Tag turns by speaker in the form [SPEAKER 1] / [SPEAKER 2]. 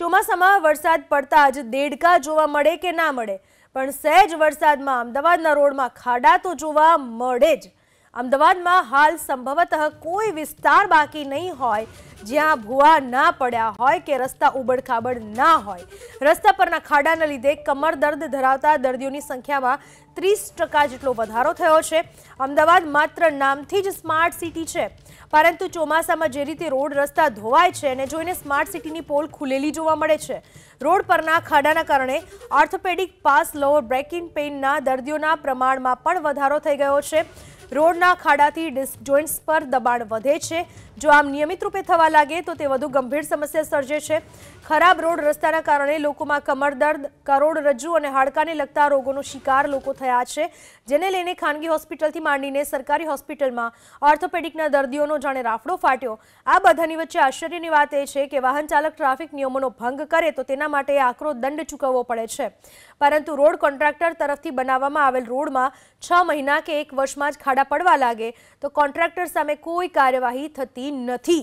[SPEAKER 1] ચોમાસામાં વરસાદ પડતા જ દેડકા જોવા મળે કે ના મળે પણ સહેજ વરસાદમાં અમદાવાદના રોડમાં ખાડા તો જોવા મળે જ અમદાવાદમાં હાલ સંભવતઃ કોઈ વિસ્તાર બાકી નહીં હોય જ્યાં ભૂવા ના પડ્યા હોય કે રસ્તા ઉબડખાબડ ના હોય રસ્તા પરના ખાડાના લીધે કમર દર્દ ધરાવતા દર્દીઓની સંખ્યામાં ત્રીસ ટકા જેટલો વધારો થયો છે અમદાવાદ માત્ર નામથી જ સ્માર્ટ સિટી છે પરંતુ ચોમાસામાં જે રીતે રોડ રસ્તા ધોવાય છે અને જોઈને સ્માર્ટ સિટીની પોલ ખુલેલી જોવા મળે છે રોડ પરના ખાડાના કારણે ઓર્થોપેડિક પાસ લોઅર બ્રેકિંગ પેઇનના દર્દીઓના પ્રમાણમાં પણ વધારો થઈ ગયો છે રોડના ખાડાથી ડિસ્કજોઇન્ટ્સ પર દબાણ વધે છે જો આમ નિયમિત રૂપે થવા લાગે તો તે વધુ ગંભીર સમસ્યા સર્જે છે ખરાબ રોડ રસ્તાના કારણે લોકોમાં કમરદર્દ કરોડરજ્જુ અને હાડકાને લગતા રોગોનો શિકાર લોકો થયા છે જેને લઈને ખાનગી હોસ્પિટલથી માંડીને સરકારી હોસ્પિટલમાં ઓર્થોપેડિકના દર્દીઓનો જાણે રાફડો ફાટ્યો આ બધાની વચ્ચે આશ્ચર્યની વાત એ છે કે વાહન ચાલક ટ્રાફિક નિયમોનો ભંગ કરે તો તેના માટે આકરો દંડ ચૂકવવો પડે છે પરંતુ રોડ કોન્ટ્રાક્ટર તરફથી બનાવવામાં આવેલ રોડમાં છ મહિના કે એક વર્ષમાં જ ખાડા પડવા લાગે તો કોન્ટ્રાક્ટર સામે કોઈ કાર્યવાહી થતી નથી